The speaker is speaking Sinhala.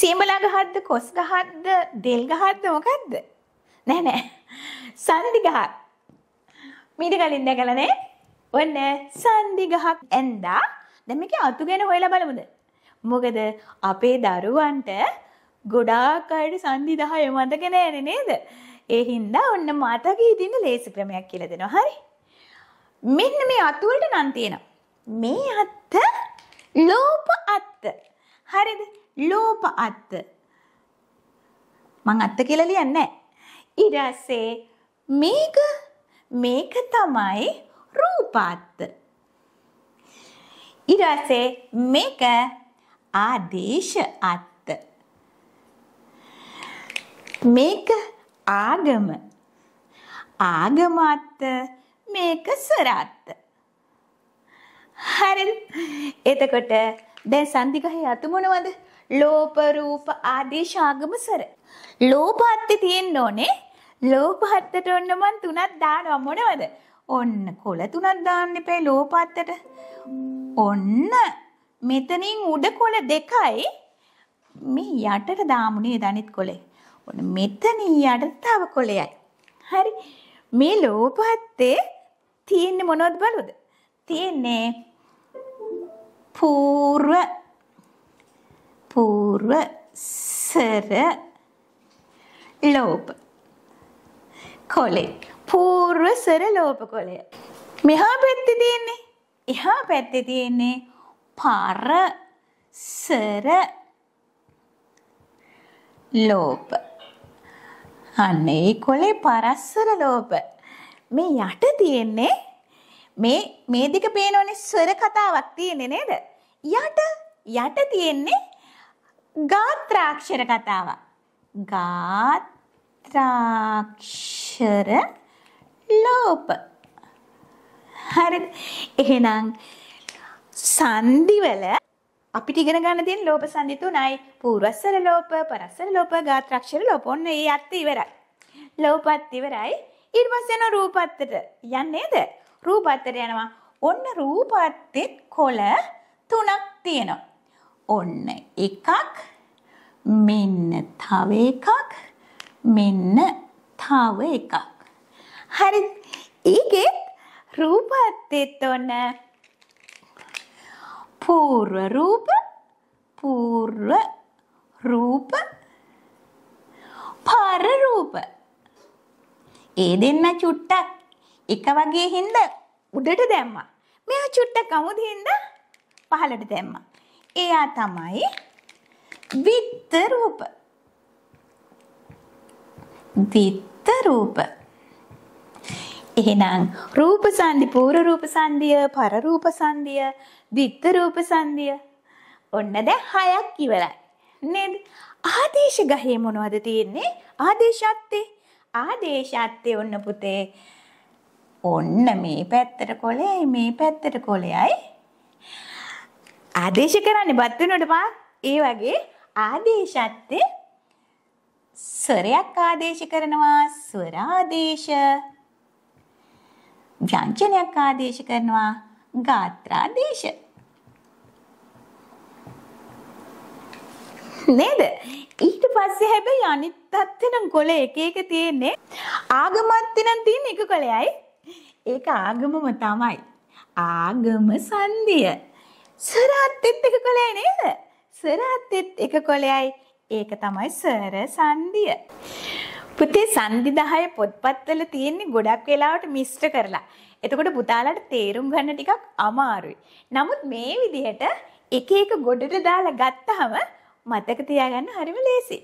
සීමලා ගහක්ද කොස් ගහක්ද දෙල් ගහක්ද මොකක්ද? නෑ නෑ. සන්දි ගහක්. මීට කලින් දැකලා නෑ. ඔන්න සන්දි ගහක් ඇඳා. දැන් මේකේ අතු ගැන හොයලා බලමුද? මොකද අපේ දරුවන්ට ගොඩාක් අයට සන්දි 10 මතක නෑනේ නේද? ඒ හින්දා ඔන්න මතකෙ ඉදින්න ලේසි ක්‍රමයක් කියලා දෙනවා. හරි. මෙන්න මේ අතු වලට නම් තියෙනවා. මේ අත්ත ලෝප අත්ත. හරිද? ලෝප අත්ත. මං අත්ත කියලා ලියන්නේ නැහැ. මේක මේක තමයි රූපාත්ත. ඊට මේක ආදේශ අත්ත. මේක ආගම. ආගම අත්ත මේක සරත්ත. හරිද? එතකොට දැන් සන්ධිගහේ අතු මොනවද? ලෝප රූප ආදී ශාගම සර. ලෝභාත්ති තියෙන්න ඕනේ. ලෝභාත්තට ඔන්න මන් තුනක් දානවා මොනවද? ඔන්න කොළ තුනක් දාන්න එපා ලෝභාත්තට. ඔන්න මෙතනින් උඩ කොළ දෙකයි මේ යටට දාමුනේ දනිත් කොළේ. ඔන්න මෙතනින් යටට තව කොළයයි. හරි. මේ ලෝභාත්තේ තියෙන්නේ මොනවද බලුද? තියෙන්නේ పూర్ව పూర్వ සර ලෝප කොලේ පූර්ව සර ලෝප කොලය මෙහා පැත්ති තියෙන්නේ එහා පැත්ති තියෙන්නේ පර සර ලෝප අන්න ඒ කොලේ පරස්සර ලෝප මේ යට තියෙන්නේ මේ මේ දෙක පේනෝනේ ස්වර කතාවක් තියෙන්නේ නේද යට යට තියෙන්නේ ගාත්‍රාක්ෂර කතාව. ගාත්‍රාක්ෂර ලෝප. හරිද? එහෙනම් සංදිවල අපිට ඉගෙන ගන්න තියෙන ලෝප සංදි තුනයි. පූර්වස්සර ලෝප, පරස්සර ලෝප, ගාත්‍රාක්ෂර ලෝප. ඔන්න ඒ අත් ඉවරයි. ලෝපත් ඉවරයි. ඊට පස්සේ යන රූපත්තට යන්නේ නේද? රූපත්තට යනවා. ඔන්න රූපත්තෙත් කොළ තුනක් තියෙනවා. ඔන්න එකක් මෙන්න තව එකක් මෙන්න තව එකක්. හරි ඒකේ රූපත්තෙත් ඔන්න පූර්ව රූප පූර්ව රූප පර රූප ඒ දෙන්න චුට්ටක් එක වගේ හින්දා උඩට දැම්මා. මෙයා චුට්ටක් අමුදින්ද පහළට දැම්මා. එයා තමයි විත්ත රූප. විත්ත රූප. එහෙනම් රූප සංදි පූර්ව රූප සංදිය පර රූප සංදිය විත්ත රූප සංදිය ඔන්න දැන් හයක් ඉවරයි. නේද? ආදේශ ගහේ මොනවද තියෙන්නේ? ආදේශාත්තේ. ආදේශාත්තේ ඔන්න පුතේ. ඔන්න මේ පැත්තට කොලයයි මේ පැත්තට කොලයයි ආදේශ කරන්නේ බත් වෙනකොට පා ඒ වගේ ආදේශත් ස්වරයක් ආදේශ කරනවා ස්වර ආදේශ ව්‍යංජනයක් ආදේශ කරනවා ගාත්‍රාදේශ නේද ඊට පස්සේ හැබැයි අනිත් තත්ත්වෙනම් කොළ එක එක තියෙන්නේ ආගමත් නම් තියෙන එක කොළයයි ඒක ආගමම තමයි ආගම සංදිය සරාත්තෙත් එක කොලයයි නේද? සරාත්තෙත් එක කොලයයි. ඒක තමයි සර සන්ධිය. පුතේ සන්ධි 10 පොත්පත්වල තියෙන්නේ ගොඩක් වෙලාවට මිශ්‍ර කරලා. එතකොට පුතාලාට තේරුම් ගන්න ටිකක් අමාරුයි. නමුත් මේ විදිහට එක එක ගොඩට දාලා ගත්තාම මතක තියාගන්න හරිම ලේසියි.